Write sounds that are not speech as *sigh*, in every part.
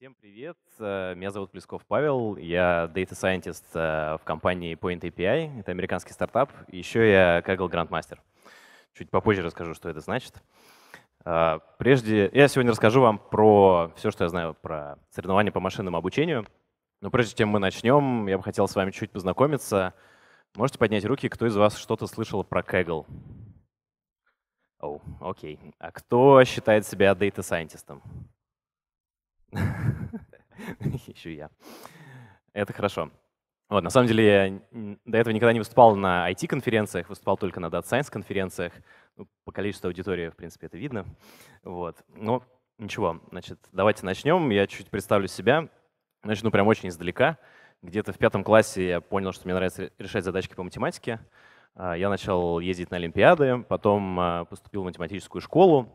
Всем привет, э, меня зовут Плесков Павел, я Data Scientist э, в компании Point API, это американский стартап, еще я Kaggle Grandmaster. Чуть попозже расскажу, что это значит. Э, прежде, я сегодня расскажу вам про все, что я знаю про соревнования по машинному обучению. Но прежде чем мы начнем, я бы хотел с вами чуть познакомиться. Можете поднять руки, кто из вас что-то слышал про Kaggle? О, oh, окей. Okay. А кто считает себя Data сайентистом *laughs* Еще я. Это хорошо. Вот, на самом деле, я до этого никогда не выступал на IT-конференциях, выступал только на Data Science конференциях. Ну, по количеству аудитории, в принципе, это видно. Вот. Но ничего, значит, давайте начнем. Я чуть представлю себя. Начну прям очень издалека. Где-то в пятом классе я понял, что мне нравится решать задачки по математике. А, я начал ездить на Олимпиады, потом а, поступил в математическую школу,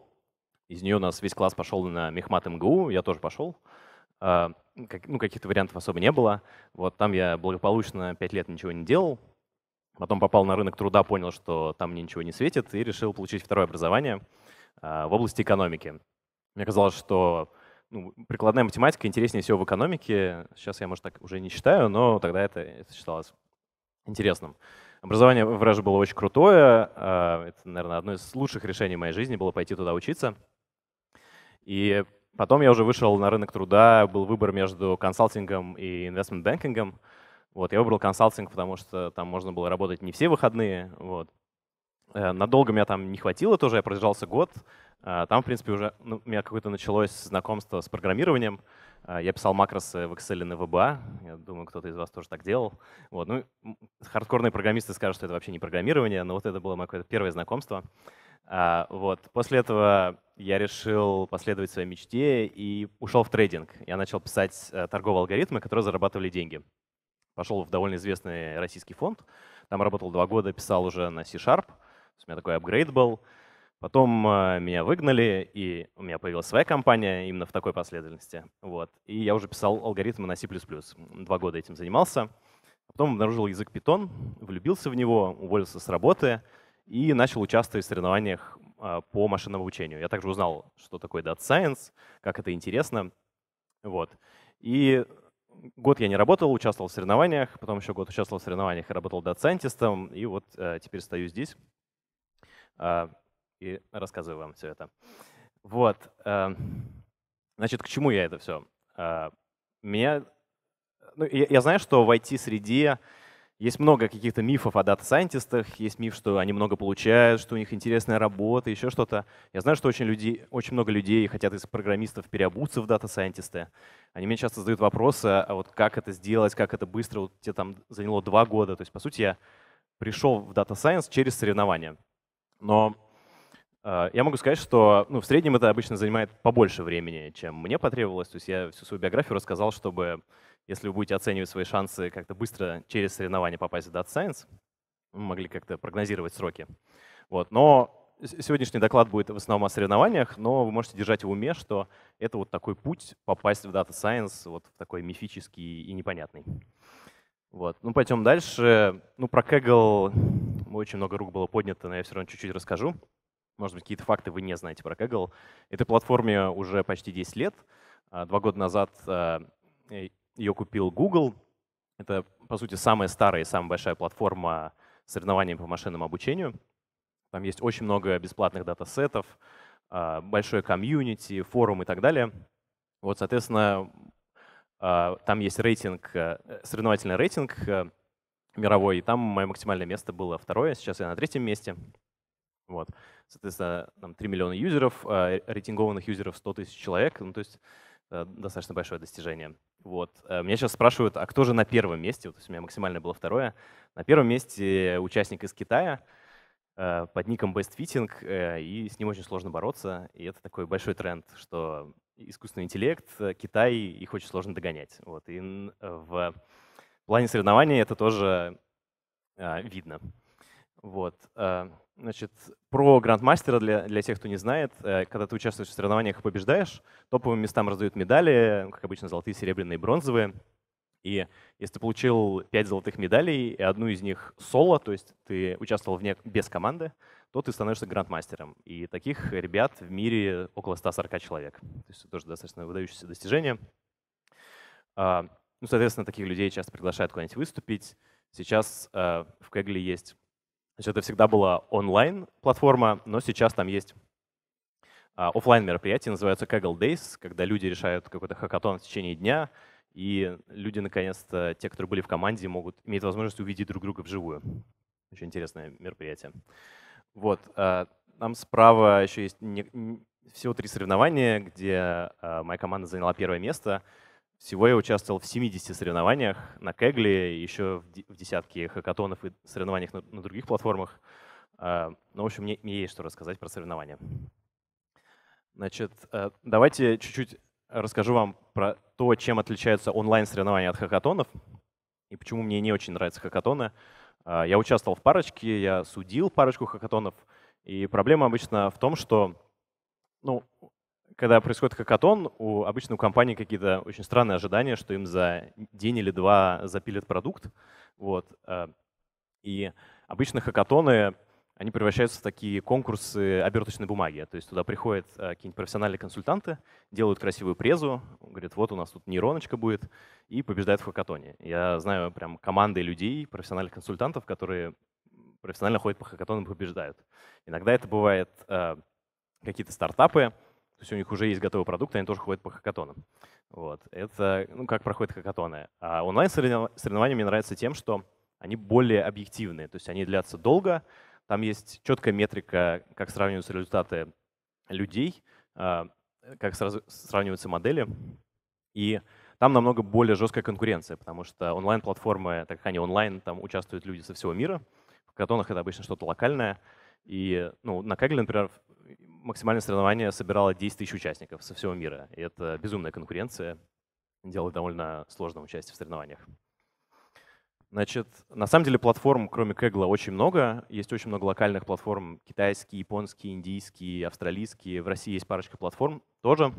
из нее у нас весь класс пошел на Мехмат МГУ, я тоже пошел. А, ну, каких-то вариантов особо не было. Вот там я благополучно 5 лет ничего не делал. Потом попал на рынок труда, понял, что там мне ничего не светит, и решил получить второе образование а, в области экономики. Мне казалось, что ну, прикладная математика интереснее всего в экономике. Сейчас я, может, так уже не считаю, но тогда это, это считалось интересным. Образование в РЭЖ было очень крутое. А, это, наверное, одно из лучших решений моей жизни было пойти туда учиться. И потом я уже вышел на рынок труда, был выбор между консалтингом и инвестмент-банкингом. Вот, я выбрал консалтинг, потому что там можно было работать не все выходные. Вот. Э, надолго меня там не хватило тоже, я продержался год. Э, там, в принципе, уже ну, у меня какое-то началось знакомство с программированием. Э, я писал макросы в Excel и на VBA. Я думаю, кто-то из вас тоже так делал. Вот. Ну, хардкорные программисты скажут, что это вообще не программирование, но вот это было мое первое знакомство. А, вот. После этого я решил последовать своей мечте и ушел в трейдинг. Я начал писать э, торговые алгоритмы, которые зарабатывали деньги. Пошел в довольно известный российский фонд. Там работал два года, писал уже на C-Sharp. У меня такой апгрейд был. Потом э, меня выгнали, и у меня появилась своя компания именно в такой последовательности. Вот. И я уже писал алгоритмы на C++. Два года этим занимался. Потом обнаружил язык Python, влюбился в него, уволился с работы — и начал участвовать в соревнованиях а, по машинному обучению. Я также узнал, что такое Data Science, как это интересно. Вот. И год я не работал, участвовал в соревнованиях, потом еще год участвовал в соревнованиях и работал дата-сайентистом, и вот э, теперь стою здесь а, и рассказываю вам все это. Вот. Э, значит, к чему я это все? А, меня, ну, я, я знаю, что в IT-среде есть много каких-то мифов о дата-сайентистах, есть миф, что они много получают, что у них интересная работа, еще что-то. Я знаю, что очень, люди, очень много людей хотят из программистов переобуться в дата-сайентисты. Они мне часто задают вопросы, а вот как это сделать, как это быстро, вот тебе там заняло два года. То есть, по сути, я пришел в дата-сайенс через соревнования. Но э, я могу сказать, что ну, в среднем это обычно занимает побольше времени, чем мне потребовалось. То есть я всю свою биографию рассказал, чтобы если вы будете оценивать свои шансы как-то быстро через соревнования попасть в Data Science, мы могли как-то прогнозировать сроки. Вот. Но сегодняшний доклад будет в основном о соревнованиях, но вы можете держать в уме, что это вот такой путь попасть в Data Science, вот в такой мифический и непонятный. Вот. Ну, пойдем дальше. Ну, про Kaggle очень много рук было поднято, но я все равно чуть-чуть расскажу. Может быть, какие-то факты вы не знаете про Kaggle. Этой платформе уже почти 10 лет. А, два года назад а, э, ее купил Google. Это, по сути, самая старая и самая большая платформа соревнований по машинному обучению. Там есть очень много бесплатных датасетов, а, большой комьюнити, форум и так далее. Вот, соответственно, а, там есть рейтинг, э, соревновательный рейтинг э, мировой, и там мое максимальное место было второе, сейчас я на третьем месте. Вот. Соответственно, там 3 миллиона юзеров, а, рейтингованных юзеров 100 тысяч человек. Ну, то есть Э, достаточно большое достижение. Вот. Э, меня сейчас спрашивают, а кто же на первом месте? Вот у меня максимально было второе. На первом месте участник из Китая э, под ником Best Fitting, и с ним очень сложно бороться. И это такой большой тренд, что искусственный интеллект, Китай, их очень сложно догонять. Вот. И в плане соревнований это тоже видно. Вот. Э, значит, про грандмастера, для, для тех, кто не знает, э, когда ты участвуешь в соревнованиях и побеждаешь, топовым местам раздают медали, как обычно, золотые, серебряные, бронзовые. И если ты получил 5 золотых медалей и одну из них соло, то есть ты участвовал вне, без команды, то ты становишься грандмастером. И таких ребят в мире около 140 человек. То есть это тоже достаточно выдающееся достижение. А, ну, соответственно, таких людей часто приглашают куда-нибудь выступить. Сейчас э, в Кегле есть Значит, это всегда была онлайн-платформа, но сейчас там есть а, офлайн мероприятие называется Kaggle Days, когда люди решают какой-то хакатон в течение дня, и люди, наконец-то, те, которые были в команде, могут иметь возможность увидеть друг друга вживую. Очень интересное мероприятие. Вот. Там а, справа еще есть всего три соревнования, где а, моя команда заняла первое место. Всего я участвовал в 70 соревнованиях на Кегле, еще в десятке хакатонов и соревнованиях на, других платформах. А, ну, в общем, мне, мне есть что рассказать про соревнования. Значит, э, давайте чуть-чуть расскажу вам про то, чем отличаются онлайн-соревнования от хакатонов и почему мне не очень нравятся хакатоны. А, я участвовал в парочке, я судил парочку хакатонов, и проблема обычно в том, что ну, когда происходит хакатон, у обычно у компании какие-то очень странные ожидания, что им за день или два запилят продукт. Вот. Э, и обычно хакатоны, они превращаются в такие конкурсы оберточной бумаги. То есть туда приходят э, какие-нибудь профессиональные консультанты, делают красивую презу, говорят, вот у нас тут нейроночка будет, и побеждает в хакатоне. Я знаю прям команды людей, профессиональных консультантов, которые профессионально ходят по хакатонам и побеждают. Иногда это бывает э, какие-то стартапы, есть у них уже есть готовый продукт, они тоже ходят по хакатонам. Вот. Это ну, как проходят хакатоны. А онлайн-соревнования мне нравятся тем, что они более объективные, то есть они длятся долго, там есть четкая метрика, как сравниваются результаты людей, а, как сравниваются модели. И там намного более жесткая конкуренция, потому что онлайн-платформы, так как они онлайн, там участвуют люди со всего мира. В катонах это обычно что-то локальное. И ну, на Кегле, например, максимальное соревнование собирало 10 тысяч участников со всего мира. И это безумная конкуренция, делает довольно сложным участие в соревнованиях. Значит, на самом деле платформ, кроме Kaggle, очень много. Есть очень много локальных платформ, китайские, японские, индийские, австралийские. В России есть парочка платформ тоже.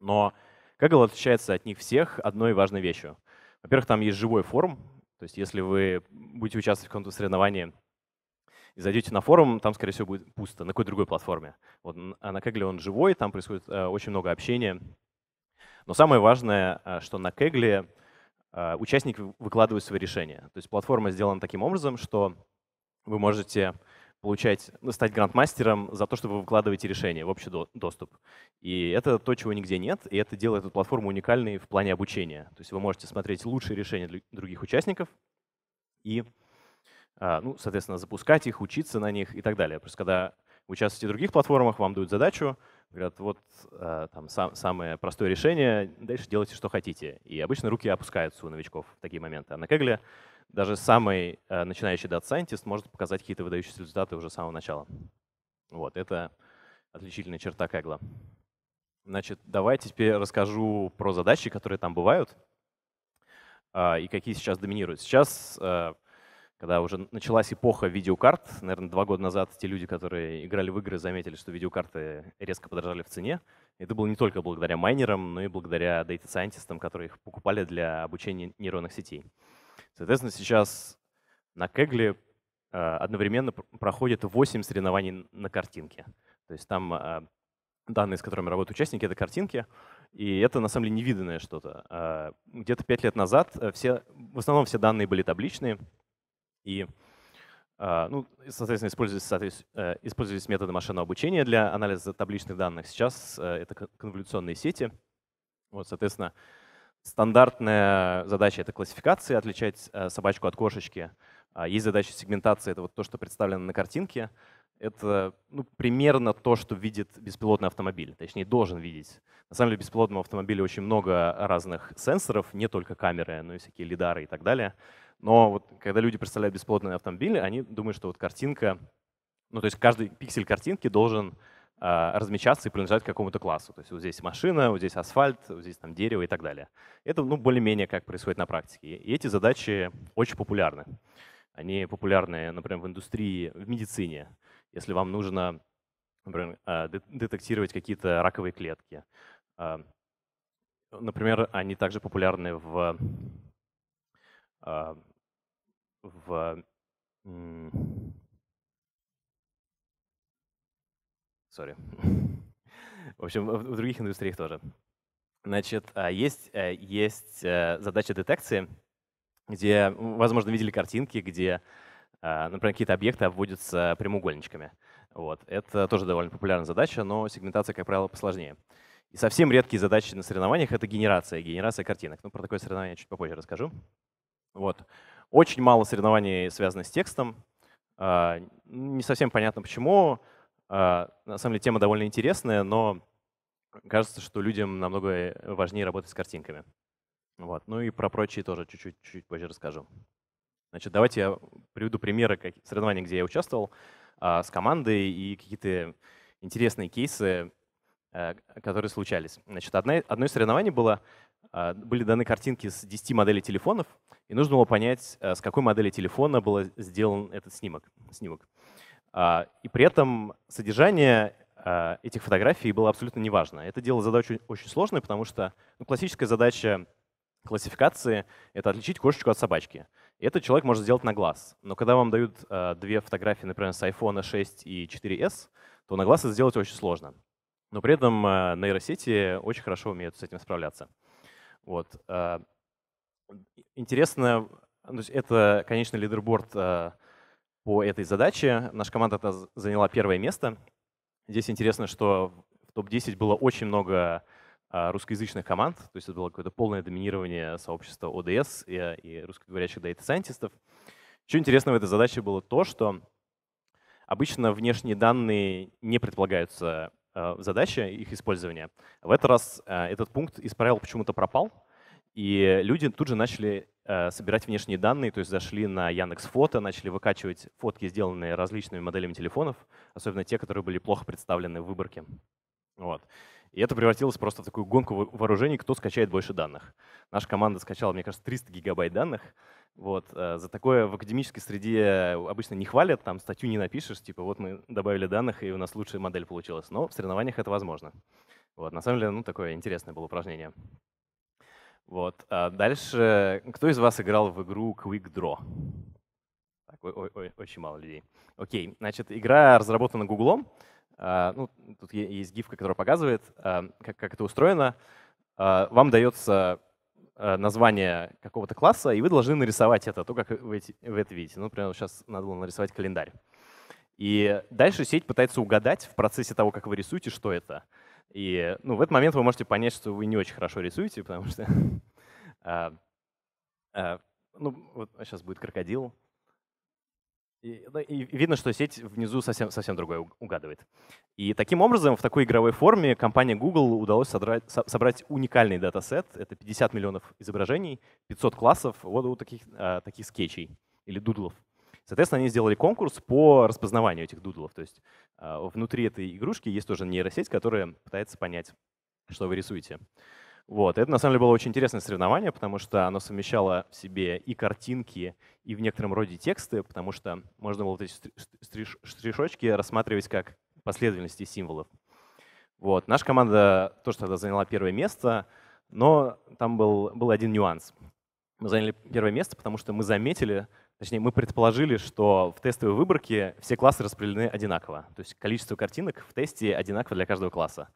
Но Kaggle отличается от них всех одной важной вещью. Во-первых, там есть живой форум. То есть если вы будете участвовать в каком-то соревновании, и зайдете на форум, там, скорее всего, будет пусто, на какой-то другой платформе. Вот, а на Кегле он живой, там происходит э, очень много общения. Но самое важное, э, что на Кегле э, участник выкладывает свои решения. То есть платформа сделана таким образом, что вы можете получать, ну, стать грандмастером за то, что вы выкладываете решение в общий доступ. И это то, чего нигде нет, и это делает эту платформу уникальной в плане обучения. То есть вы можете смотреть лучшие решения для других участников и а, ну, соответственно, запускать их, учиться на них и так далее. Просто когда вы участвуете в других платформах, вам дают задачу, говорят, вот а, там сам, самое простое решение, дальше делайте, что хотите. И обычно руки опускаются у новичков в такие моменты. А на Кегле даже самый а, начинающий Data Scientist может показать какие-то выдающиеся результаты уже с самого начала. Вот, это отличительная черта Кегла. Значит, давайте теперь расскажу про задачи, которые там бывают и какие сейчас доминируют. Сейчас когда уже началась эпоха видеокарт. Наверное, два года назад те люди, которые играли в игры, заметили, что видеокарты резко подорожали в цене. Это было не только благодаря майнерам, но и благодаря дата сайентистам которые их покупали для обучения нейронных сетей. Соответственно, сейчас на Кегле э, одновременно проходит 8 соревнований на картинке. То есть там э, данные, с которыми работают участники, это картинки. И это на самом деле невиданное что-то. Э, где-то 5 лет назад все, в основном все данные были табличные, и а, ну, соответственно, используются соответственно, э, использовались методы машинного обучения для анализа табличных данных. Сейчас э, это конволюционные сети. Вот, соответственно, стандартная задача — это классификация, отличать э, собачку от кошечки. А есть задача сегментации — это вот то, что представлено на картинке. Это ну, примерно то, что видит беспилотный автомобиль, точнее, должен видеть. На самом деле, в беспилотном автомобиле очень много разных сенсоров, не только камеры, но и всякие лидары и так далее — но вот когда люди представляют бесплодные автомобили, они думают, что вот картинка, ну то есть каждый пиксель картинки должен э, размечаться и принадлежать какому-то классу. То есть вот здесь машина, вот здесь асфальт, вот здесь там дерево и так далее. Это ну, более-менее как происходит на практике. И эти задачи очень популярны. Они популярны, например, в индустрии, в медицине. Если вам нужно, например, а, детектировать какие-то раковые клетки. А, например, они также популярны в в... Сори. *laughs* В общем, в других индустриях тоже. Значит, а, есть, э, есть э, задача детекции, где, возможно, видели картинки, где, а, например, какие-то объекты обводятся прямоугольничками. Вот. Это тоже довольно популярная задача, но сегментация, как правило, посложнее. И совсем редкие задачи на соревнованиях — это генерация, генерация картинок. Ну, про такое соревнование чуть попозже расскажу. Вот. Очень мало соревнований связано с текстом. А, не совсем понятно почему. А, на самом деле тема довольно интересная, но кажется, что людям намного важнее работать с картинками. Вот. Ну и про прочие тоже чуть-чуть, позже расскажу. Значит, давайте я приведу примеры соревнований, где я участвовал а, с командой и какие-то интересные кейсы, которые случались. Значит, одно из соревнований было а, были даны картинки с 10 моделей телефонов, и нужно было понять, а, с какой модели телефона был сделан этот снимок. снимок. А, и при этом содержание этих фотографий было абсолютно неважно. Это делало задачу очень сложной, потому что ну, классическая задача классификации — это отличить кошечку от собачки. И это человек может сделать на глаз. Но когда вам дают две фотографии, например, с iPhone 6 и 4s, то на глаз это сделать очень сложно. Но при этом нейросети очень хорошо умеют с этим справляться. Вот. Э, интересно, ну, то есть это, конечно, лидерборд э, по этой задаче. Наша команда заняла первое место. Здесь интересно, что в топ-10 было очень много э, русскоязычных команд, то есть это было какое-то полное доминирование сообщества ОДС и, и русскоговорящих дата-сайентистов. Еще интересно в этой задаче было то, что обычно внешние данные не предполагаются Э, задача их использования. В этот раз э, этот пункт из правил почему-то пропал, и люди тут же начали э, собирать внешние данные, то есть зашли на Яндекс Фото, начали выкачивать фотки, сделанные различными моделями телефонов, особенно те, которые были плохо представлены в выборке. Вот. И это превратилось просто в такую гонку вооружений, кто скачает больше данных. Наша команда скачала, мне кажется, 300 гигабайт данных, вот, э, за такое в академической среде обычно не хвалят, там статью не напишешь, типа вот мы добавили данных, и у нас лучшая модель получилась. Но в соревнованиях это возможно. Вот, на самом деле, ну, такое интересное было упражнение. Вот, а дальше, кто из вас играл в игру Quick Draw? Так, ой, ой, ой, очень мало людей. Окей, значит, игра разработана Гуглом. А, ну, тут есть гифка, которая показывает, а, как, как это устроено. А, вам дается Э, название какого-то класса, и вы должны нарисовать это, то, как вы, вы это видите. Ну, например, сейчас надо было нарисовать календарь. И дальше сеть пытается угадать в процессе того, как вы рисуете, что это. И ну, в этот момент вы можете понять, что вы не очень хорошо рисуете, *laughs* потому что... *laughs* А, а, ну, вот сейчас будет крокодил. Ну, и, видно, что сеть внизу совсем, совсем другое угадывает. И таким образом, в такой игровой форме компании Google удалось содрать, собрать уникальный датасет. Это 50 миллионов изображений, 500 классов вот, вот таких, а, таких скетчей или дудлов. Соответственно, они сделали конкурс по распознаванию этих дудлов. То есть а, внутри этой игрушки есть тоже нейросеть, которая пытается понять, что вы рисуете. Вот. Это, на самом деле, было очень интересное соревнование, потому что оно совмещало в себе и картинки, и в некотором роде тексты, потому что можно было вот эти штриш штришочки рассматривать как последовательности символов. Вот. Наша команда тоже тогда заняла первое место, но там был, был один нюанс. Мы заняли первое место, потому что мы заметили, точнее, мы предположили, что в тестовой выборке все классы распределены одинаково. То есть количество картинок в тесте одинаково для каждого класса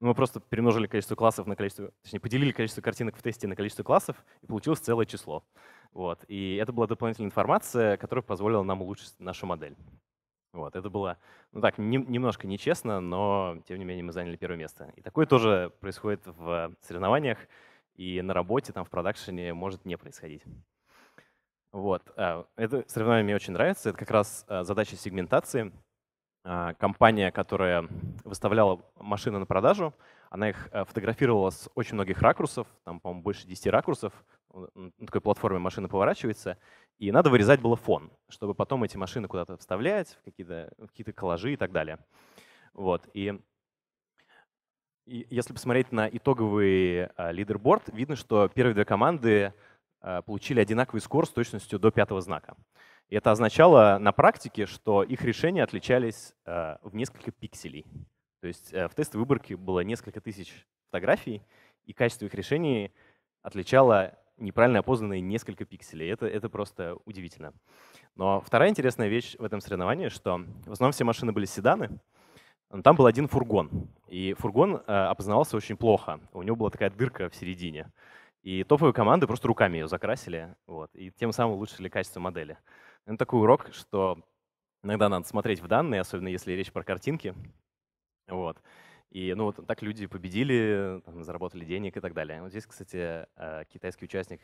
мы просто перемножили количество классов на количество, точнее, поделили количество картинок в тесте на количество классов, и получилось целое число. Вот. И это была дополнительная информация, которая позволила нам улучшить нашу модель. Вот, это было, ну так, не, немножко нечестно, но тем не менее мы заняли первое место. И такое тоже происходит в соревнованиях, и на работе, там в продакшене может не происходить. Вот, а, это соревнование мне очень нравится, это как раз а, задача сегментации — а, компания, которая выставляла машины на продажу, она их э, фотографировала с очень многих ракурсов, там, по-моему, больше 10 ракурсов, э, на такой платформе машина поворачивается, и надо вырезать было фон, чтобы потом эти машины куда-то вставлять, в какие-то какие, коллажи и так далее. Вот, и, и если посмотреть на итоговый а, лидерборд, видно, что первые две команды а, получили одинаковый скор с точностью до пятого знака. И это означало на практике, что их решения отличались э, в несколько пикселей. То есть э, в тестовой выборке было несколько тысяч фотографий, и качество их решений отличало неправильно опознанные несколько пикселей. Это, это просто удивительно. Но вторая интересная вещь в этом соревновании, что в основном все машины были седаны, но там был один фургон. И фургон э, опознавался очень плохо. У него была такая дырка в середине. И топовые команды просто руками ее закрасили, вот, и тем самым улучшили качество модели. Это ну, такой урок, что иногда надо смотреть в данные, особенно если речь про картинки. Вот. И ну, вот так люди победили, там, заработали денег и так далее. Вот здесь, кстати, э, китайский участник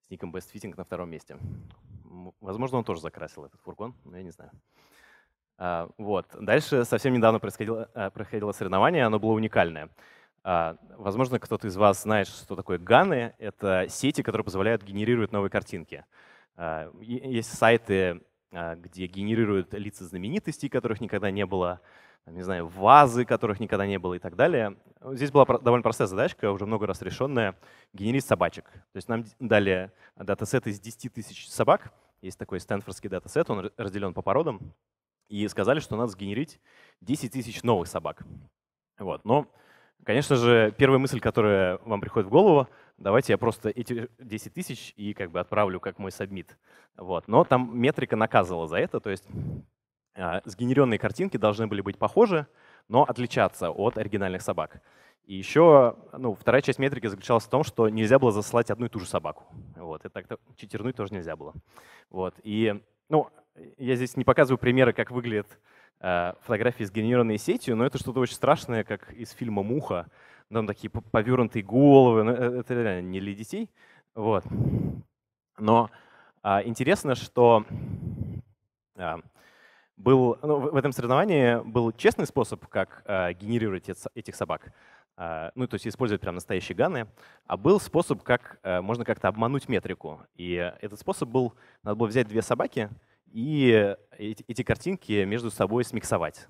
с ником Best Fitting на втором месте. Возможно, он тоже закрасил этот фургон, но я не знаю. А, вот. Дальше совсем недавно происходило, э, проходило соревнование, оно было уникальное. А, возможно, кто-то из вас знает, что такое ганы. Это сети, которые позволяют генерировать новые картинки. А, есть сайты, а, где генерируют лица знаменитостей, которых никогда не было, не знаю, вазы, которых никогда не было и так далее. Здесь была довольно простая задачка, уже много раз решенная, генерить собачек. То есть нам дали датасет из 10 тысяч собак, есть такой стэнфордский датасет, он разделен по породам, и сказали, что надо сгенерить 10 тысяч новых собак. Вот. Но Конечно же, первая мысль, которая вам приходит в голову, давайте я просто эти 10 тысяч и как бы отправлю как мой сабмит. Вот. Но там метрика наказывала за это, то есть а, сгенеренные картинки должны были быть похожи, но отличаться от оригинальных собак. И еще ну, вторая часть метрики заключалась в том, что нельзя было заслать одну и ту же собаку. Вот. И так -то читернуть тоже нельзя было. Вот. И ну, я здесь не показываю примеры, как выглядит Э, фотографии, сгенерированные сетью, но это что-то очень страшное, как из фильма «Муха». Там такие повернутые головы, ну, э, это реально не для детей. Вот. Но а, интересно, что а, был, ну, в этом соревновании был честный способ, как а, генерировать этих собак. А, ну, то есть использовать прям настоящие ганы. А был способ, как а, можно как-то обмануть метрику. И этот способ был, надо было взять две собаки — и эти картинки между собой смиксовать.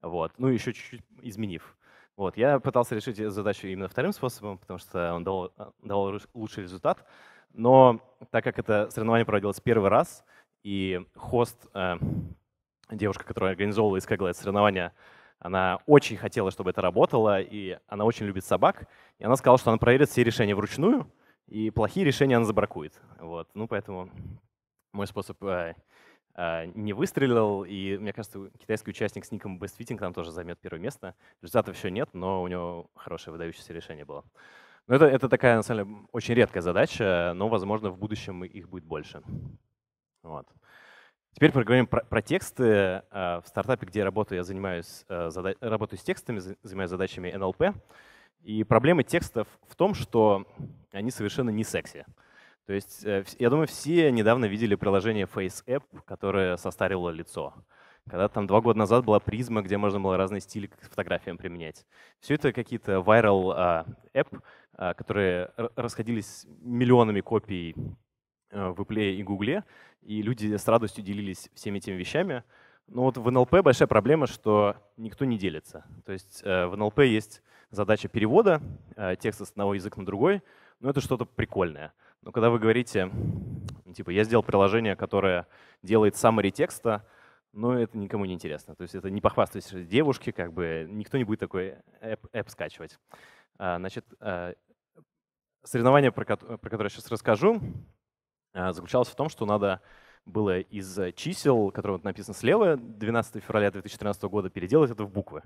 Вот. Ну, еще чуть-чуть изменив. Вот. Я пытался решить задачу именно вторым способом, потому что он дал, а, дал лучший результат. Но так как это соревнование проводилось первый раз, и хост, э, девушка, которая организовывала и искала это соревнование, она очень хотела, чтобы это работало, и она очень любит собак. И она сказала, что она проверит все решения вручную, и плохие решения она забракует. Вот. Ну, поэтому мой способ э, а, не выстрелил, и, мне кажется, китайский участник с ником Best Fitting там тоже займет первое место. Результатов еще нет, но у него хорошее выдающееся решение было. Но это, это такая, на самом деле, очень редкая задача, но, возможно, в будущем их будет больше. Вот. Теперь поговорим про, про тексты. А, в стартапе, где я работаю, я занимаюсь, а, зада, работаю с текстами, занимаюсь задачами NLP. И проблема текстов в том, что они совершенно не секси. Uh, то есть, э, я думаю, все недавно видели приложение Face App, которое состарило лицо. Когда там два года назад была призма, где можно было разные стили к фотографиям применять. Все это какие-то viral а, app, а, которые расходились миллионами копий э, в Apple и Гугле, и люди с радостью делились всеми этими вещами. Но вот в НЛП большая проблема, что никто не делится. То есть э, в НЛП есть задача перевода текста с одного языка на другой, но это что-то прикольное. Но когда вы говорите, ну, типа, я сделал приложение, которое делает summary текста, но ну, это никому не интересно. То есть это не похвастайся девушке, как бы никто не будет такой эп, эп скачивать. А, значит, а, соревнование, про которое я сейчас расскажу, а, заключалось в том, что надо было из чисел, которые вот написаны слева, 12 февраля 2013 года, переделать это в буквы.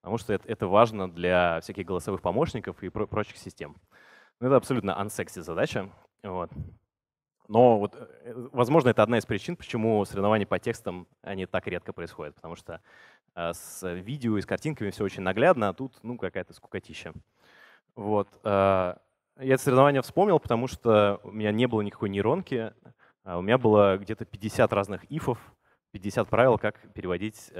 Потому что это, важно для всяких голосовых помощников и прочих систем. Но ну, это абсолютно ансекси задача. Вот. Но вот, э, возможно, это одна из причин, почему соревнования по текстам, они так редко происходят, потому что э, с видео и с картинками все очень наглядно, а тут, ну, какая-то скукотища. Вот. Э, я это соревнование вспомнил, потому что у меня не было никакой нейронки, а у меня было где-то 50 разных ифов, 50 правил, как переводить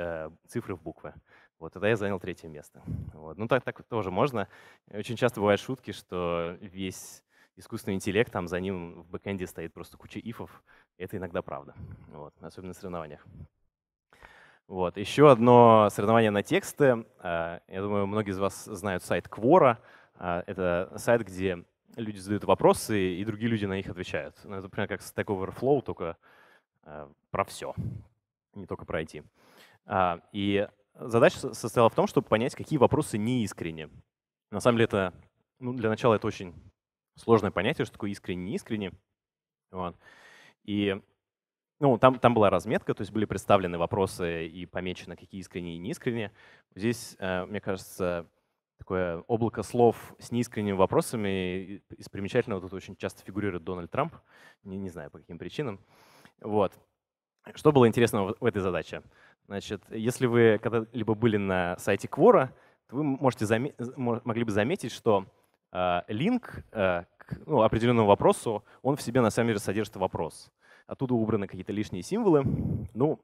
цифры в буквы. Вот тогда я занял третье место. Вот. Ну так, так тоже можно. Очень часто бывают шутки, что весь искусственный интеллект, там за ним в бэкэнде стоит просто куча ифов. Это иногда правда, вот, особенно на соревнованиях. Вот. Еще одно соревнование на тексты. А, я думаю, многие из вас знают сайт Quora. А, это сайт, где люди задают вопросы, и другие люди на них отвечают. Ну, это прям как Stack Overflow, только а, про все, не только про IT. И задача состояла в том, чтобы понять, какие вопросы неискренне. На самом деле это, ну, для начала это очень сложное понятие, что такое искренне, неискренне. Вот. И ну, там, там была разметка, то есть были представлены вопросы и помечены какие искренние и неискренние. Здесь, э, мне кажется, такое облако слов с неискренними вопросами. Из примечательного тут очень часто фигурирует Дональд Трамп, не, не знаю по каким причинам. Вот. Что было интересного в этой задаче? Значит, если вы когда-либо были на сайте Quora, то вы можете заме, могли бы заметить, что Э, линк э, к ну, определенному вопросу, он в себе на самом деле содержит вопрос. Оттуда убраны какие-то лишние символы. Ну,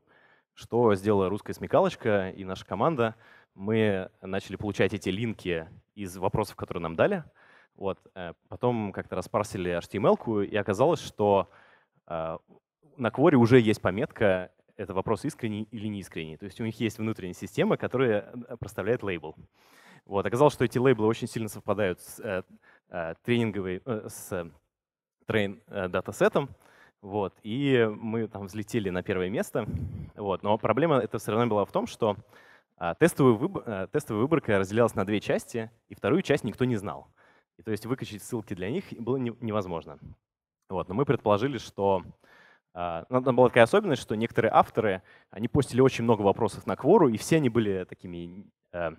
что сделала русская смекалочка и наша команда. Мы начали получать эти линки из вопросов, которые нам дали. Вот. Э, потом как-то распарсили HTML-ку, и оказалось, что на кворе уже есть пометка это вопрос искренний или неискренний. То есть у них есть внутренняя система, которая проставляет лейбл. Вот. Оказалось, что эти лейблы очень сильно совпадают с э, э, тренинговой, э, с э, трейн э, датасетом. Вот. И мы там взлетели на первое место. Вот. Но проблема это все равно была в том, что э, тестовую выбор, э, тестовая выборка разделялась на две части, и вторую часть никто не знал. И то есть выкачать ссылки для них было не, невозможно. Вот. Но мы предположили, что а, там была такая особенность, что некоторые авторы, они постили очень много вопросов на Квору, и все они были такими э,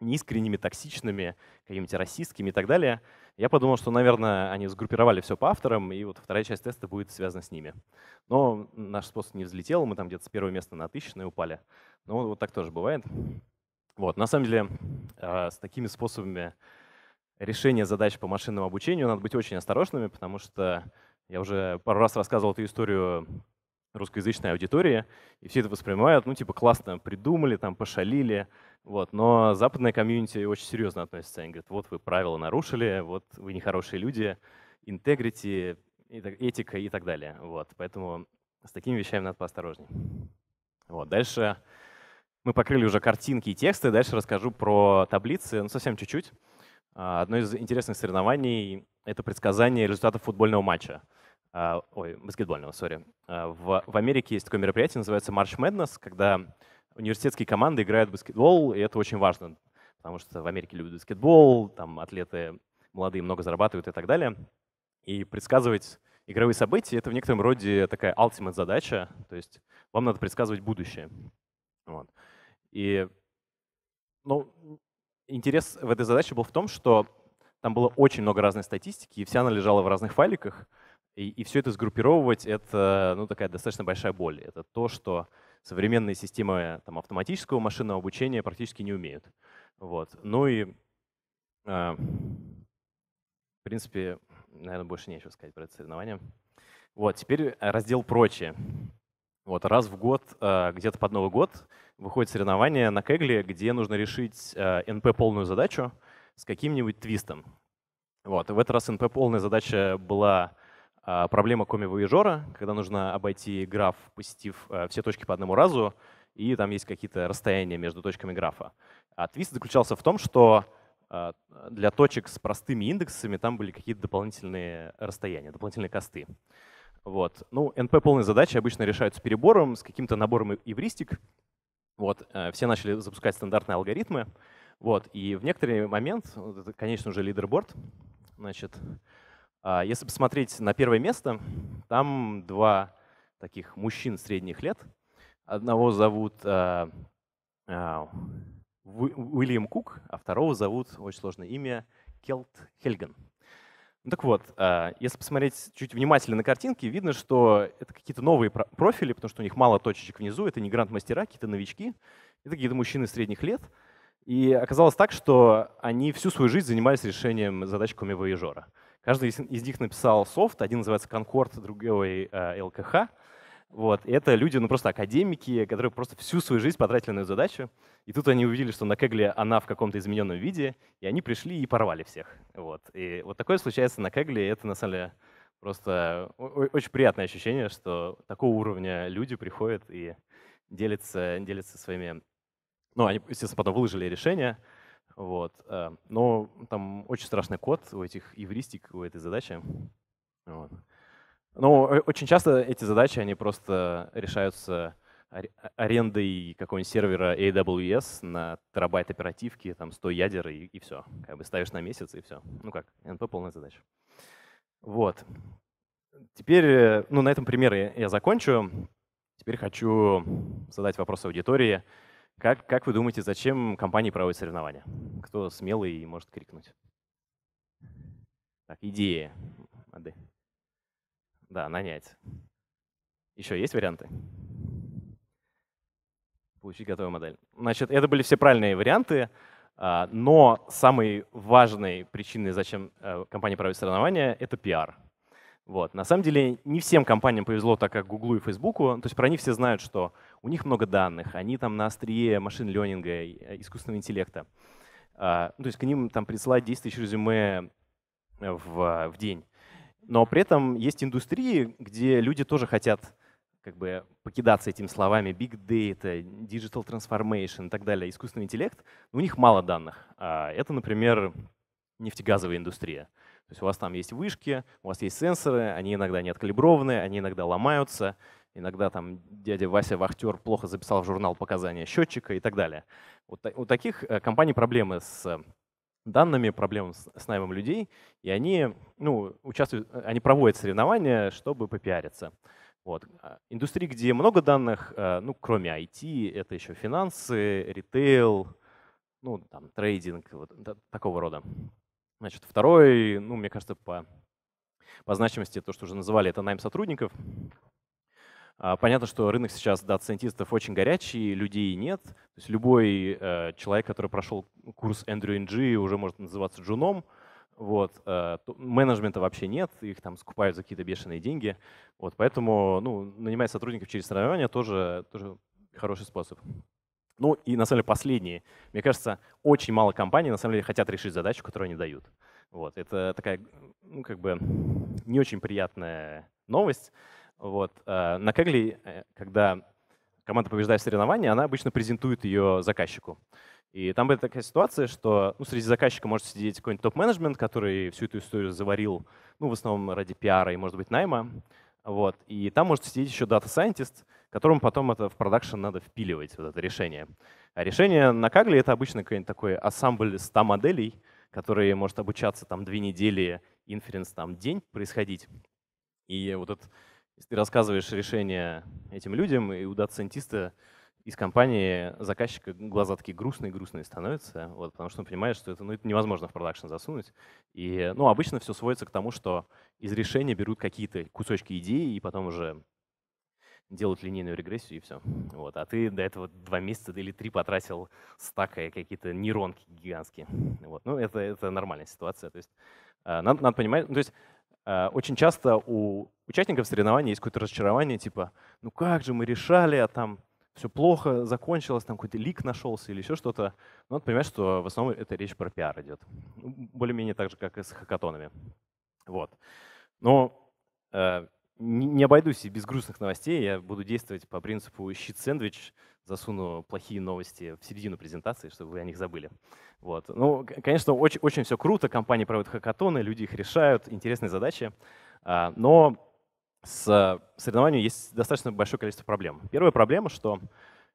неискренними, токсичными, какими-то расистскими и так далее. Я подумал, что, наверное, они сгруппировали все по авторам, и вот вторая часть теста будет связана с ними. Но наш способ не взлетел, мы там где-то с первого места на тысячное упали. Но вот так тоже бывает. Вот, на самом деле, а, с такими способами решения задач по машинному обучению надо быть очень осторожными, потому что я уже пару раз рассказывал эту историю русскоязычной аудитории, и все это воспринимают, ну, типа, классно придумали, там, пошалили, вот, но западная комьюнити очень серьезно относится, они говорят, вот вы правила нарушили, вот вы нехорошие люди, интегрити, этика и так далее, вот, поэтому с такими вещами надо поосторожнее. Вот, дальше мы покрыли уже картинки и тексты, дальше расскажу про таблицы, ну, совсем чуть-чуть. А, одно из интересных соревнований — это предсказание результатов футбольного матча. А, ой, баскетбольного, сори. А, в, в Америке есть такое мероприятие, называется March Madness, когда университетские команды играют в баскетбол, и это очень важно, потому что в Америке любят баскетбол, там атлеты молодые много зарабатывают и так далее. И предсказывать игровые события — это в некотором роде такая ultimate задача, то есть вам надо предсказывать будущее. Вот. И ну, интерес в этой задаче был в том, что там было очень много разной статистики, и вся она лежала в разных файликах — и, и все это сгруппировать – это ну, такая достаточно большая боль. Это то, что современные системы там, автоматического машинного обучения практически не умеют. Вот. Ну и, э, в принципе, наверное, больше нечего сказать про это соревнование. Вот, теперь раздел «Прочее». Вот, раз в год, а, где-то под Новый год, выходит соревнование на Кегле, где нужно решить э, а, НП-полную задачу с каким-нибудь твистом. Вот, в этот раз НП-полная задача была а, проблема коми-воежора, когда нужно обойти граф, посетив э, все точки по одному разу, и там есть какие-то расстояния между точками графа. А твист заключался в том, что а, для точек с простыми индексами там были какие-то дополнительные расстояния, дополнительные косты. Вот. Ну, NP полные задачи обычно решаются перебором с каким-то набором эвристик. Вот. Э, все начали запускать стандартные алгоритмы. Вот. И в некоторый момент, вот это, конечно же, лидерборд, значит, а, если посмотреть на первое место, там два таких мужчин средних лет. Одного зовут а, а, Уильям Кук, а второго зовут, очень сложное имя, Келт Хельген. Ну так вот, если посмотреть чуть внимательно на картинки, видно, что это какие-то новые профили, потому что у них мало точечек внизу, это не гранд-мастера, какие-то новички, это какие-то мужчины средних лет. И оказалось так, что они всю свою жизнь занимались решением задач и жора Каждый из, них написал софт, один называется Конкорд, другой э, ЛКХ. Вот. И это люди, ну просто академики, которые просто всю свою жизнь потратили на эту задачу. И тут они увидели, что на Кегле она в каком-то измененном виде, и они пришли и порвали всех. Вот. И вот такое случается на Кегле, это на самом деле просто очень приятное ощущение, что такого уровня люди приходят и делятся, делятся своими... Ну, они, естественно, потом выложили решение, вот. Э, но там очень страшный код у этих евристик, у этой задачи. Вот. Но очень часто эти задачи, они просто решаются а, арендой какого-нибудь сервера AWS на терабайт оперативки, там 100 ядер и, и все. Как бы ставишь на месяц и все. Ну как, NP полная задача. Вот. Теперь, э, ну на этом примере я закончу. Теперь хочу задать вопрос аудитории. Как, как вы думаете, зачем компании проводят соревнования? Кто смелый и может крикнуть? Так, идея. Ады. Да, нанять. Еще есть варианты? Получить готовую модель. Значит, это были все правильные варианты, а, но самой важной причиной, зачем э, компания проводит соревнования, это пиар. Вот. На самом деле не всем компаниям повезло так, как Google и Facebook. То есть про них все знают, что у них много данных, они там на острие машин ленинга, э, искусственного интеллекта. А, ну, то есть к ним там присылать 10 тысяч резюме э, в, в день. Но при этом есть индустрии, где люди тоже хотят как бы покидаться этими словами big data, digital transformation и так далее, искусственный интеллект, но у них мало данных. А, это, например, нефтегазовая индустрия. То есть у вас там есть вышки, у вас есть сенсоры, они иногда не откалиброваны, они иногда ломаются, иногда там дядя Вася Вахтер плохо записал в журнал показания счетчика и так далее. У таких э, компаний проблемы с э, данными, проблемы с наймом людей, и они, ну, участвуют, э, они проводят соревнования, чтобы попиариться. Вот. А индустрии, где много данных, ну, кроме IT, это еще финансы, ритейл, ну, там, трейдинг, вот, такого рода. Значит, второй, ну, мне кажется, по, по значимости, то, что уже называли, это найм сотрудников. А, понятно, что рынок сейчас дата-сайентистов очень горячий, людей нет. То есть любой э, человек, который прошел курс Andrew NG, уже может называться джуном. Вот. Э, менеджмента вообще нет, их там скупают за какие-то бешеные деньги. Вот, поэтому ну, нанимать сотрудников через соревнования тоже, тоже хороший способ. Ну и, на самом деле, последние. Мне кажется, очень мало компаний, на самом деле, хотят решить задачу, которую они дают. Вот. Это такая, ну, как бы, не очень приятная новость. Вот. Э, на Кегле, э, когда команда побеждает в она обычно презентует ее заказчику. И там была такая ситуация, что ну, среди заказчика может сидеть какой-нибудь топ-менеджмент, который всю эту историю заварил, ну, в основном ради пиара и, может быть, найма. Вот. И там может сидеть еще дата-сайентист, которому потом это в продакшн надо впиливать, вот это решение. А решение на Кагле — это обычно какой-нибудь такой ассамбль 100 моделей, которые может обучаться там две недели, инференс там день происходить. И вот это, если ты рассказываешь решение этим людям, и у доцентиста из компании заказчика глаза такие грустные-грустные становятся, вот, потому что он понимает, что это, ну, это невозможно в продакшн засунуть. И ну, обычно все сводится к тому, что из решения берут какие-то кусочки идеи и потом уже делают линейную регрессию и все. Вот. А ты до этого два месяца или три потратил стакая какие-то нейронки гигантские. Вот. Ну, это, это нормальная ситуация. То есть, э, надо, надо понимать, ну, то есть э, очень часто у участников соревнований есть какое-то разочарование, типа, ну как же мы решали, а там все плохо закончилось, там какой-то лик нашелся или еще что-то. Но ну, надо понимать, что в основном это речь про пиар идет. Ну, более-менее так же, как и с хакатонами. Вот. Но э, не обойдусь и без грустных новостей. Я буду действовать по принципу щит-сэндвич. Засуну плохие новости в середину презентации, чтобы вы о них забыли. Вот. Ну, конечно, очень, очень все круто. Компании проводят хакатоны, люди их решают, интересные задачи. А, но с соревнованием есть достаточно большое количество проблем. Первая проблема, что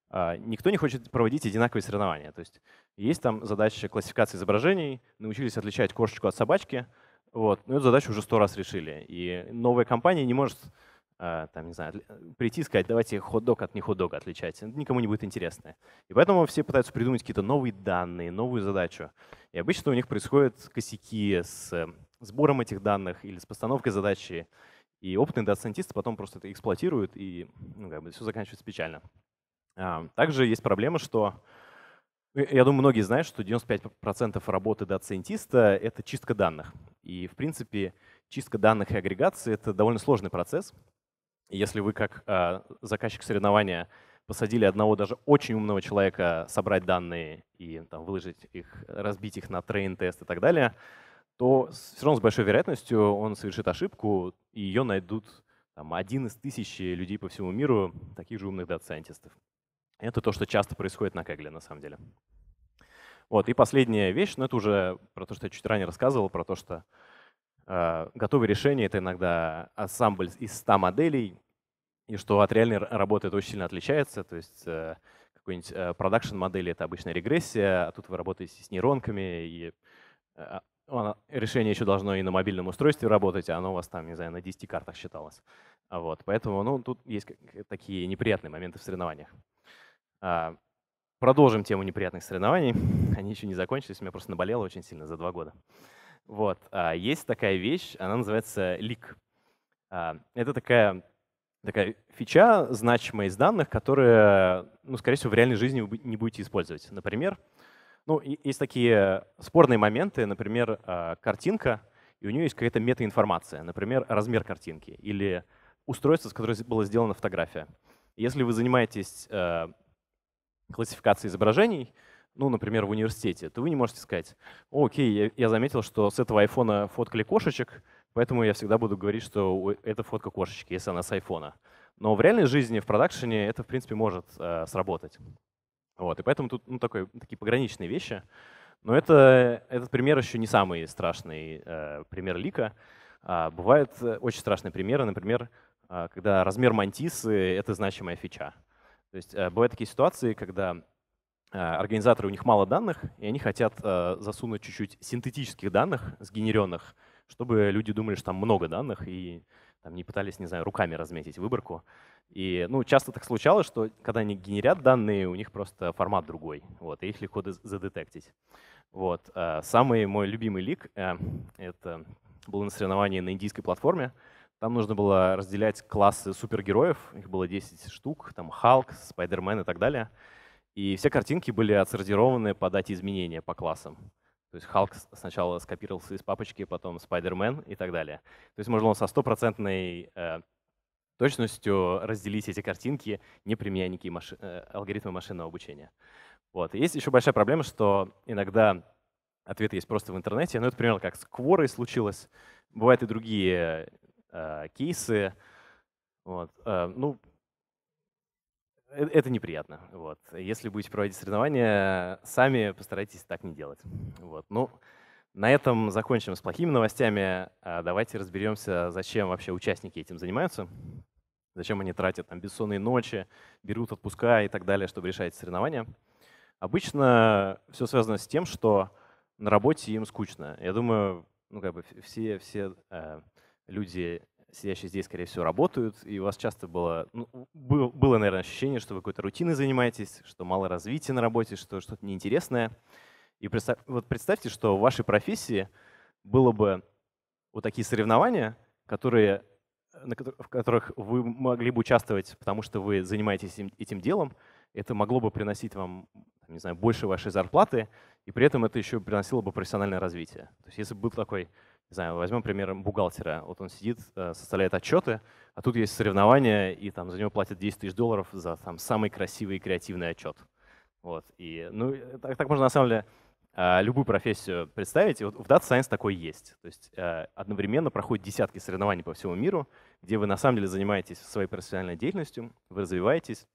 а, никто не хочет проводить одинаковые соревнования. То есть есть там задача классификации изображений, научились отличать кошечку от собачки — вот. Но ну, эту задачу уже сто раз решили. И новая компания не может э, там, не знаю, прийти и сказать, давайте хот-дог от не хот-дог отличать. Это никому не будет интересно. И поэтому все пытаются придумать какие-то новые данные, новую задачу. И обычно у них происходят косяки с э, сбором этих данных или с постановкой задачи. И опытные дата потом просто это эксплуатируют, и ну, как бы все заканчивается печально. А, также есть проблема, что э, я думаю, многие знают, что 95% работы дата-сайентиста это чистка данных. И, в принципе, чистка данных и агрегация — это довольно сложный процесс. если вы, как э, заказчик соревнования, посадили одного даже очень умного человека собрать данные и там, выложить их, разбить их на трейн-тест и так далее, то все равно с большой вероятностью он совершит ошибку, и ее найдут там, один из тысячи людей по всему миру, таких же умных дата-сайентистов. Это то, что часто происходит на Кегле на самом деле. Вот. И последняя вещь, но ну, это уже про то, что я чуть ранее рассказывал, про то, что э, готовые решения — это иногда ассамбль из 100 моделей, и что от реальной работы это очень сильно отличается. То есть э, какой-нибудь э, продакшн модели — это обычная регрессия, а тут вы работаете с нейронками, и э, решение еще должно и на мобильном устройстве работать, а оно у вас там, не знаю, на 10 картах считалось. Вот. Поэтому ну, тут есть такие неприятные моменты в соревнованиях. А, Продолжим тему неприятных соревнований. *laughs* Они еще не закончились, меня просто наболело очень сильно за два года. Вот. А, есть такая вещь, она называется лик. А, это такая, такая фича значимая из данных, которые, ну, скорее всего, в реальной жизни вы не будете использовать. Например, ну, есть такие спорные моменты, например, а, картинка, и у нее есть какая-то метаинформация, например, размер картинки или устройство, с которого была сделана фотография. Если вы занимаетесь классификации изображений, ну, например, в университете, то вы не можете сказать, окей, я заметил, что с этого айфона фоткали кошечек, поэтому я всегда буду говорить, что это фотка кошечки, если она с айфона. Но в реальной жизни, в продакшене это, в принципе, может э, сработать. Вот, и поэтому тут ну, такой, такие пограничные вещи. Но это, этот пример еще не самый страшный э, пример лика. А, бывают э, очень страшные примеры, например, э, когда размер мантисы — это значимая фича. То есть э, бывают такие ситуации, когда э, организаторы, у них мало данных, и они хотят э, засунуть чуть-чуть синтетических данных, сгенеренных, чтобы люди думали, что там много данных, и там, не пытались, не знаю, руками разметить выборку. И ну, часто так случалось, что когда они генерят данные, у них просто формат другой, вот, и их легко задетектить. Вот. Самый мой любимый лик — это было на соревновании на индийской платформе — там нужно было разделять классы супергероев, их было 10 штук, там Халк, Спайдермен и так далее. И все картинки были отсортированы по дате изменения по классам. То есть Халк сначала скопировался из папочки, потом Спайдермен и так далее. То есть можно со стопроцентной э, точностью разделить эти картинки, не применяя никакие маши э, алгоритмы машинного обучения. Вот. И есть еще большая проблема, что иногда ответы есть просто в интернете. Ну, это примерно как с Quora случилось. Бывают и другие Э, кейсы. Вот. Э, ну, э, это неприятно. Вот. Если будете проводить соревнования, сами постарайтесь так не делать. Вот. Ну, на этом закончим с плохими новостями. А давайте разберемся, зачем вообще участники этим занимаются. Зачем они тратят там, бессонные ночи, берут отпуска и так далее, чтобы решать соревнования. Обычно все связано с тем, что на работе им скучно. Я думаю, ну, как бы все, все люди, сидящие здесь, скорее всего, работают, и у вас часто было, ну, было, наверное, ощущение, что вы какой-то рутиной занимаетесь, что мало развития на работе, что что-то неинтересное. И представь, вот представьте, что в вашей профессии было бы вот такие соревнования, которые, в которых вы могли бы участвовать, потому что вы занимаетесь этим делом, это могло бы приносить вам, не знаю, больше вашей зарплаты, и при этом это еще приносило бы профессиональное развитие. То есть если бы был такой не знаю, возьмем пример бухгалтера. Вот он сидит, э, составляет отчеты, а тут есть соревнования, и там за него платят 10 тысяч долларов за там, самый красивый и креативный отчет. Вот. И, ну, так, так можно на самом деле э, любую профессию представить. И вот в Data Science такой есть. То есть э, одновременно проходят десятки соревнований по всему миру, где вы на самом деле занимаетесь своей профессиональной деятельностью, вы развиваетесь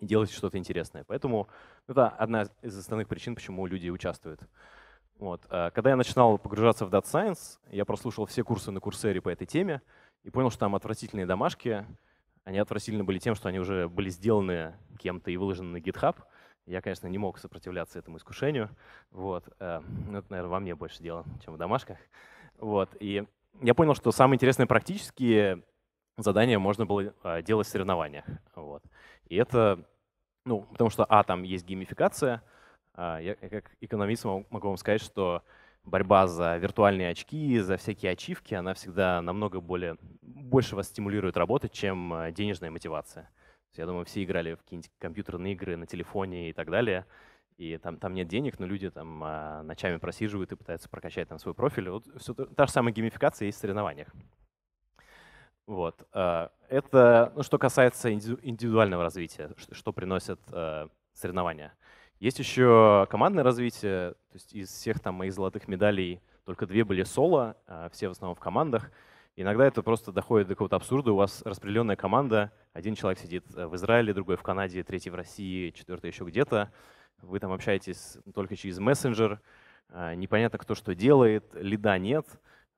и делаете что-то интересное. Поэтому это одна из основных причин, почему люди участвуют. Вот. Э, когда я начинал погружаться в Data Science, я прослушал все курсы на Курсере по этой теме и понял, что там отвратительные домашки. Они отвратительно были тем, что они уже были сделаны кем-то и выложены на GitHub. Я, конечно, не мог сопротивляться этому искушению. Вот. Э, ну, это, наверное, во мне больше дело, чем в домашках. Вот. И я понял, что самые интересные практические задания можно было э, делать в соревнованиях. Вот. И это, ну, потому что, а, там есть геймификация — а, я как экономист могу вам сказать, что борьба за виртуальные очки, за всякие ачивки, она всегда намного более, больше вас стимулирует работать, чем э, денежная мотивация. Я думаю, все играли в какие-нибудь компьютерные игры на телефоне и так далее, и там, там нет денег, но люди там а, ночами просиживают и пытаются прокачать там свой профиль. Вот все, та же самая геймификация есть в соревнованиях. Вот. А, это ну, что касается индивидуального развития, что приносят э, соревнования – есть еще командное развитие. То есть из всех там моих золотых медалей только две были соло, а, все в основном в командах. Иногда это просто доходит до какого-то абсурда. У вас распределенная команда, один человек сидит э, в Израиле, другой в Канаде, третий в России, четвертый еще где-то. Вы там общаетесь только через мессенджер. А, непонятно, кто что делает, лида нет.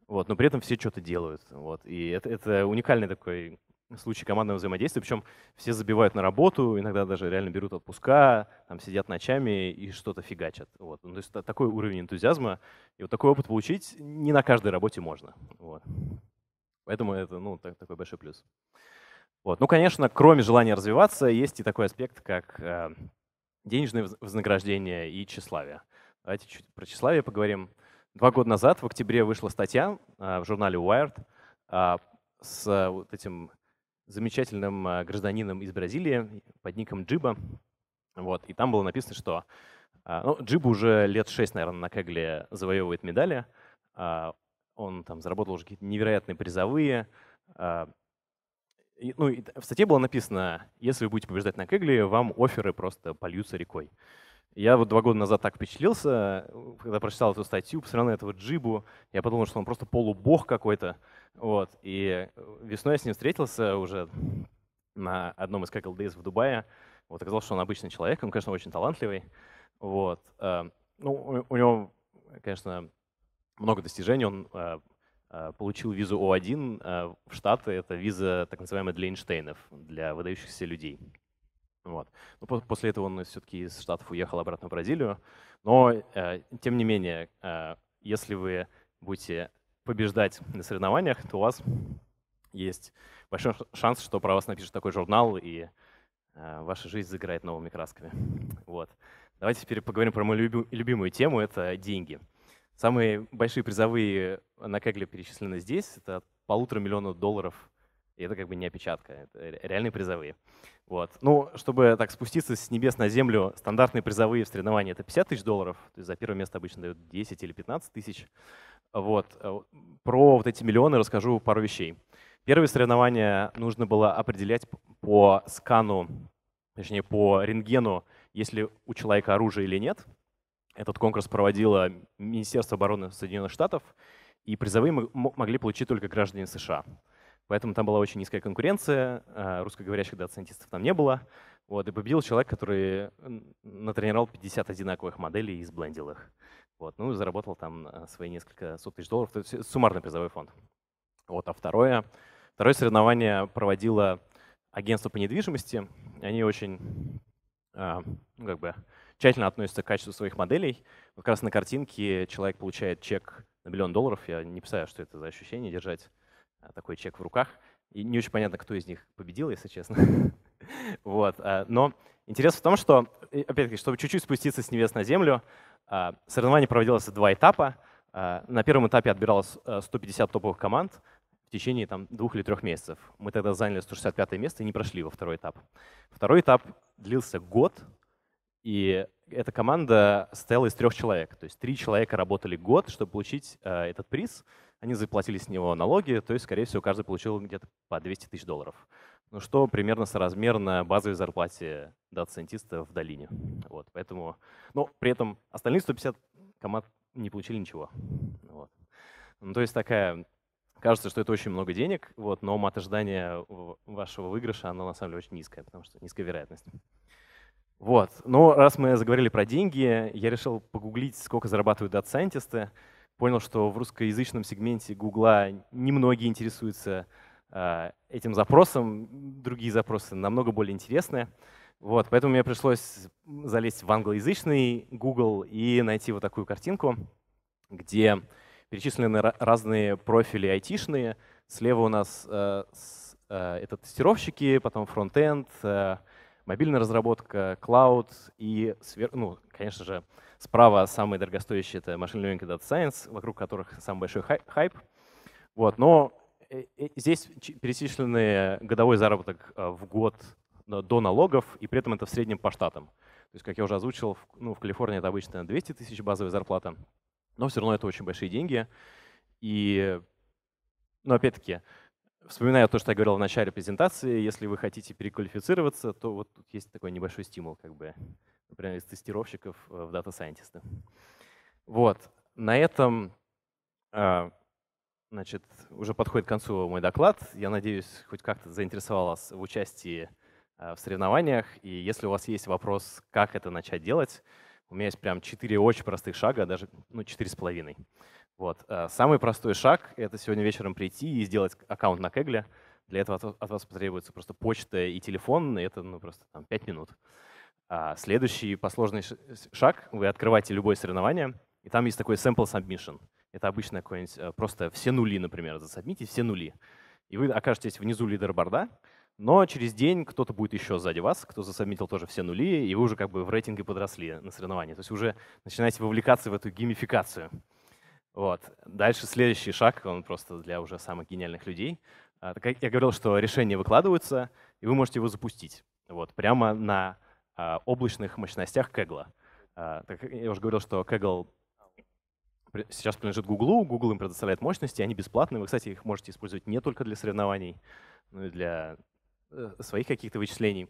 Вот, но при этом все что-то делают. Вот. И это, это уникальный такой случай командного взаимодействия, причем все забивают на работу, иногда даже реально берут отпуска, там сидят ночами и что-то фигачат. Вот. Ну, то есть такой уровень энтузиазма, и вот такой опыт получить не на каждой работе можно. Вот. Поэтому это ну, так, такой большой плюс. Вот. Ну, конечно, кроме желания развиваться, есть и такой аспект, как э, денежные вознаграждения и тщеславие. Давайте чуть про тщеславие поговорим. Два года назад, в октябре, вышла статья э, в журнале Wired э, с вот этим замечательным э, гражданином из Бразилии под ником Джиба. Вот, и там было написано, что а, ну, Джиб уже лет 6, наверное, на кегле завоевывает медали. А, он там заработал уже какие-то невероятные призовые. А, ну, в статье было написано, если вы будете побеждать на кегле, вам оферы просто польются рекой. Я вот два года назад так впечатлился, когда прочитал эту статью, посмотрел на этого джибу, я подумал, что он просто полубог какой-то. Вот, и э, весной я с ним встретился уже на одном из ККЛДС в Дубае. Вот оказалось, что он обычный человек, он, конечно, очень талантливый. Вот. Э, ну, у него, конечно, много достижений. Он э, получил визу О1 в Штаты. Это виза, так называемая, для Эйнштейнов, для выдающихся людей. Вот. Но ну, после этого он все-таки из Штатов уехал обратно в Бразилию. Но, тем не менее, если вы будете побеждать на соревнованиях, то у вас есть большой шанс, что про вас напишет такой журнал, и э, ваша жизнь заиграет новыми красками. Вот. Давайте теперь поговорим про мою любимую тему — это деньги. Самые большие призовые на Кегле перечислены здесь. Это полутора миллиона долларов. И это как бы не опечатка, это реальные призовые. Вот. Ну, чтобы так спуститься с небес на землю, стандартные призовые в соревновании — это 50 тысяч долларов. То есть за первое место обычно дают 10 или 15 тысяч. Вот. Э, про вот эти миллионы расскажу пару вещей. Первое соревнование нужно было определять по скану, точнее по рентгену, если у человека оружие или нет. Этот конкурс проводило Министерство обороны Соединенных Штатов, и призовые могли получить только граждане США. Поэтому там была очень низкая конкуренция, э, русскоговорящих доцентистов там не было. Вот, и победил человек, который натренировал 50 одинаковых моделей и сблендил их. Вот, ну, заработал там э, свои несколько сот тысяч долларов, то есть э, суммарный призовой фонд. Вот, а второе, второе соревнование проводило агентство по недвижимости. Они очень э, ну, как бы, тщательно относятся к качеству своих моделей. Вот как раз на картинке человек получает чек на миллион долларов. Я не писаю, что это за ощущение держать а, такой чек в руках. И не очень понятно, кто из них победил, если честно. *laughs* вот. А, но Интерес в том, что, опять-таки, чтобы чуть-чуть спуститься с небес на землю, а, соревнование проводилось в два этапа. А, на первом этапе отбиралось 150 э, топовых команд в течение там, двух или трех месяцев. Мы тогда заняли 165 место и не прошли во второй этап. Второй этап длился год, и эта команда состояла из трех человек. То есть три человека работали год, чтобы получить э, этот приз. Они заплатили с него налоги, то есть, скорее всего, каждый получил где-то по 200 тысяч долларов ну, что примерно соразмерно базовой зарплате дата-сайентиста в долине. Вот, поэтому, но при этом остальные 150 команд не получили ничего. Вот. Ну, то есть такая, кажется, что это очень много денег, вот, но матождание вашего выигрыша, оно на самом деле очень низкое, потому что низкая вероятность. Вот. Но раз мы заговорили про деньги, я решил погуглить, сколько зарабатывают дата-сайентисты. Понял, что в русскоязычном сегменте Гугла немногие интересуются а, этим запросам другие запросы намного более интересные. Вот, поэтому мне пришлось залезть в англоязычный Google и найти вот такую картинку, где перечислены разные профили айтишные. Слева у нас э, с, э, это тестировщики, потом фронтенд, э, мобильная разработка, клауд и, свер... ну, конечно же, справа самые дорогостоящие — это машин learning и data science, вокруг которых самый большой хайп. Вот, но Э, э, здесь перечислены э, годовой заработок в год до налогов, и при этом это в среднем по штатам. То есть, как я уже озвучил, ну, в Калифорнии это обычно 200 тысяч базовая зарплата, но все равно это очень большие деньги. И, ну, опять-таки, вспоминая то, что я говорил в начале презентации, если вы хотите переквалифицироваться, то вот тут есть такой небольшой стимул, как бы, например, из тестировщиков в дата-сайентисты. Вот. На этом Значит, уже подходит к концу мой доклад. Я надеюсь, хоть как-то заинтересовал вас в участии э, в соревнованиях. И если у вас есть вопрос, как это начать делать, у меня есть прям четыре очень простых шага, даже ну, четыре с половиной. Вот. Э, самый простой шаг — это сегодня вечером прийти и сделать аккаунт на Кегле. Для этого от вас потребуется просто почта и телефон, и это ну, просто там, 5 минут. А следующий посложный шаг — вы открываете любое соревнование, и там есть такой sample submission — это обычно какой-нибудь э, просто все нули, например, засадмите все нули. И вы окажетесь внизу лидерборда, но через день кто-то будет еще сзади вас, кто засобмитил тоже все нули, и вы уже как бы в рейтинге подросли на соревновании. То есть уже начинаете вовлекаться в эту геймификацию. Вот. Дальше следующий шаг, он просто для уже самых гениальных людей. А, как я говорил, что решение выкладывается, и вы можете его запустить. Вот, прямо на а, облачных мощностях Kaggle. А, я уже говорил, что Kaggle сейчас принадлежит Google, Google им предоставляет мощности, они бесплатные. Вы, кстати, их можете использовать не только для соревнований, но и для э, своих каких-то вычислений.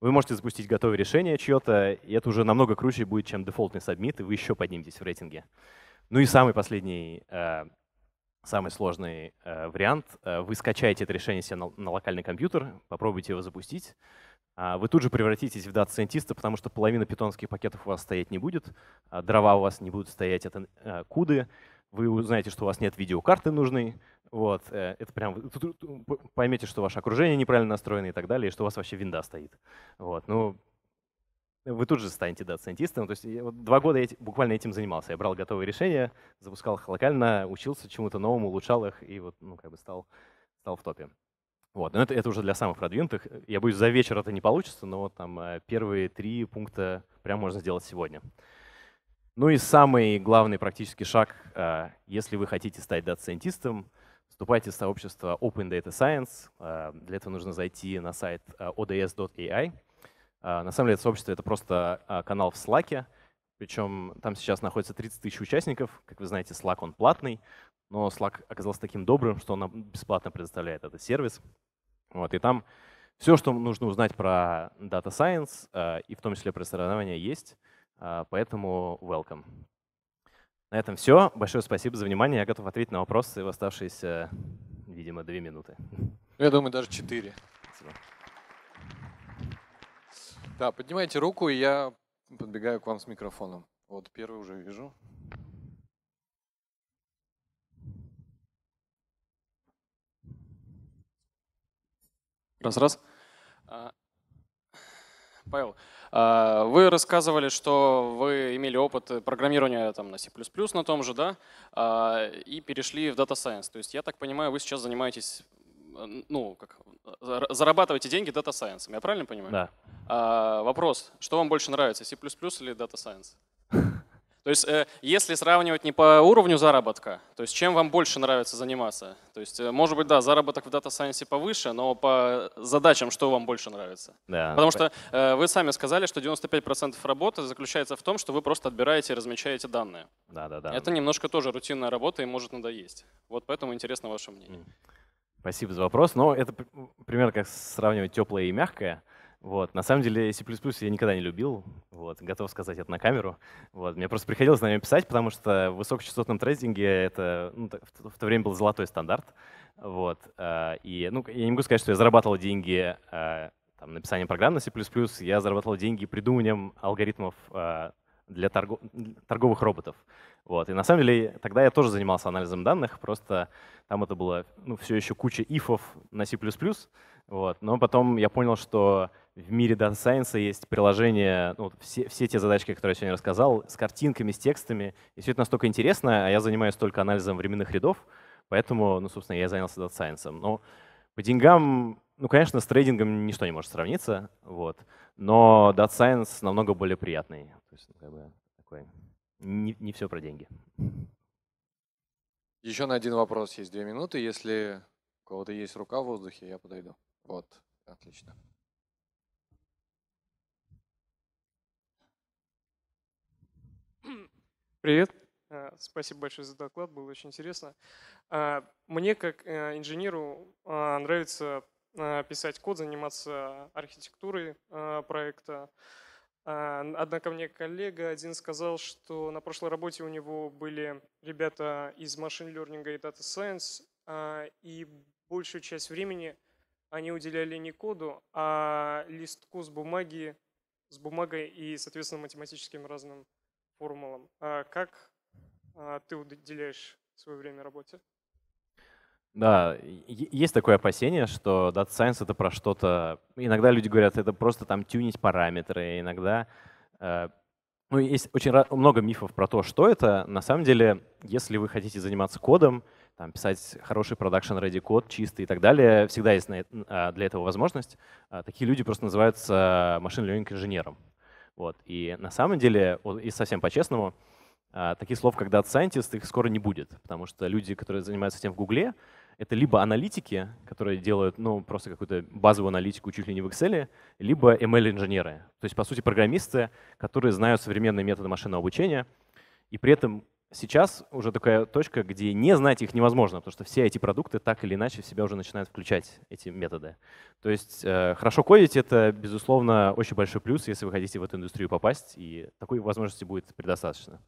Вы можете запустить готовое решение чье-то, и это уже намного круче будет, чем дефолтный сабмит, и вы еще подниметесь в рейтинге. Ну и самый последний, э, самый сложный э, вариант. Вы скачаете это решение себе на локальный компьютер, попробуйте его запустить, а, вы тут же превратитесь в дата-сайентиста, потому что половина питонских пакетов у вас стоять не будет, а дрова у вас не будут стоять, это а, куды, вы узнаете, что у вас нет видеокарты нужной, вот, э, это прям, поймете, что ваше окружение неправильно настроено и так далее, и что у вас вообще винда стоит. Вот, ну, вы тут же станете дата-сайентистом. То есть я, вот, два года я буквально этим занимался. Я брал готовые решения, запускал их локально, учился чему-то новому, улучшал их и вот, ну, как бы стал, стал в топе. Вот. Но ну, это, это уже для самых продвинутых. Я боюсь, за вечер это не получится, но вот там э, первые три пункта прям можно сделать сегодня. Ну и самый главный практический шаг, э, если вы хотите стать дата-сайентистом, вступайте в сообщество Open Data Science. Э, для этого нужно зайти на сайт ods.ai. На самом деле это сообщество — это просто канал в Slack, причем там сейчас находится 30 тысяч участников. Как вы знаете, Slack он платный, но Slack оказался таким добрым, что он бесплатно предоставляет этот сервис. Вот, и там все, что нужно узнать про Data Science, э, и в том числе про соревнования, есть. А, поэтому welcome. На этом все. Большое спасибо за внимание. Я готов ответить на вопросы в оставшиеся, видимо, две минуты. Я думаю, даже четыре. Спасибо. Да, поднимайте руку, и я подбегаю к вам с микрофоном. Вот первый уже вижу. Раз-раз. А, Павел, а, вы рассказывали, что вы имели опыт программирования там, на C++ на том же, да, а, и перешли в Data Science. То есть, я так понимаю, вы сейчас занимаетесь, ну, как, зарабатываете деньги Data Science, я правильно понимаю? Да. Вопрос, что вам больше нравится, C++ или Data Science? *laughs* То есть э, если сравнивать не по уровню заработка, то есть чем вам больше нравится заниматься? То есть э, может быть, да, заработок в Data Science повыше, но по задачам что вам больше нравится? Да. Потому что э, вы сами сказали, что 95% работы заключается в том, что вы просто отбираете и размечаете данные. Да, да, да. Это немножко тоже рутинная работа и может надоесть. Вот поэтому интересно ваше мнение. Спасибо за вопрос. Но это примерно как сравнивать теплое и мягкое. Вот. На самом деле C++ я никогда не любил, вот. готов сказать это на камеру. Вот. Мне просто приходилось на нем писать, потому что в высокочастотном трейдинге это ну, в то время был золотой стандарт. Вот. А, и ну, я не могу сказать, что я зарабатывал деньги а, там, написанием программ на C++, я зарабатывал деньги придуманием алгоритмов а, для торгов, торговых роботов. Вот. И на самом деле тогда я тоже занимался анализом данных, просто там это было ну, все еще куча ифов на C++, вот. Но потом я понял, что в мире Data Science есть приложение, ну, все, все те задачки, которые я сегодня рассказал, с картинками, с текстами. И все это настолько интересно, а я занимаюсь только анализом временных рядов, поэтому, ну, собственно, я занялся Data Science. Но ну, по деньгам, ну, конечно, с трейдингом ничто не может сравниться, вот. но Data Science намного более приятный. То есть, ну, как бы, такой, не, не все про деньги. Еще на один вопрос есть две минуты. Если у кого-то есть рука в воздухе, я подойду. Вот, отлично. Привет. Э, спасибо большое за доклад, было очень интересно. Э, мне, как э, инженеру, нравится писать код, заниматься архитектурой проекта. Однако мне коллега один сказал, что на прошлой работе у него были ребята из машин лернинга и дата Science, и большую часть времени – они уделяли не коду, а листку с бумаги, с бумагой и, соответственно, математическим разным формулам. А как а, ты уделяешь свое время работе? Да, есть такое опасение, что Data Science это про что-то... Иногда люди говорят, это просто там тюнить параметры, иногда... Э, ну, есть очень много мифов про то, что это. На самом деле, если вы хотите заниматься кодом, там, писать хороший продакшн ready код, чистый и так далее. Всегда есть а, для этого возможность. А, такие люди просто называются машин learning инженером. Вот. И на самом деле, и совсем по-честному, а, таких слов, как data scientist, их скоро не будет, потому что люди, которые занимаются этим в Гугле, это либо аналитики, которые делают ну, просто какую-то базовую аналитику чуть ли не в Excel, либо ML-инженеры. То есть, по сути, программисты, которые знают современные методы машинного обучения, и при этом сейчас уже такая точка, где не знать их невозможно, потому что все эти продукты так или иначе в себя уже начинают включать эти методы. То есть э, хорошо кодить — это, безусловно, очень большой плюс, если вы хотите в эту индустрию попасть, и такой возможности будет предостаточно.